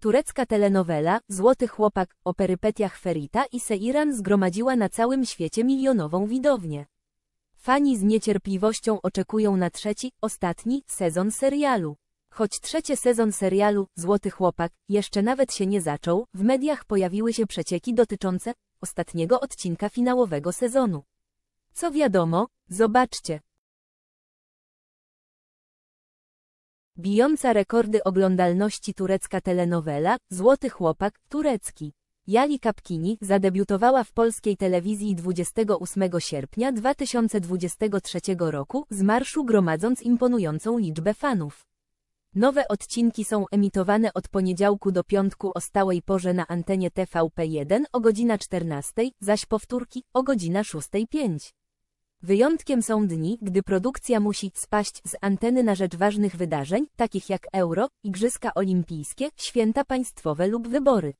Turecka telenowela Złoty Chłopak o perypetiach Ferita i Seiran zgromadziła na całym świecie milionową widownię. Fani z niecierpliwością oczekują na trzeci, ostatni sezon serialu. Choć trzeci sezon serialu Złoty Chłopak jeszcze nawet się nie zaczął, w mediach pojawiły się przecieki dotyczące ostatniego odcinka finałowego sezonu. Co wiadomo, zobaczcie. Bijąca rekordy oglądalności turecka telenowela Złoty Chłopak Turecki. Jali Kapkini zadebiutowała w polskiej telewizji 28 sierpnia 2023 roku z marszu gromadząc imponującą liczbę fanów. Nowe odcinki są emitowane od poniedziałku do piątku o stałej porze na antenie TVP1 o godzina 14, zaś powtórki o godzina 6.05. Wyjątkiem są dni, gdy produkcja musi spaść z anteny na rzecz ważnych wydarzeń, takich jak euro, igrzyska olimpijskie, święta państwowe lub wybory.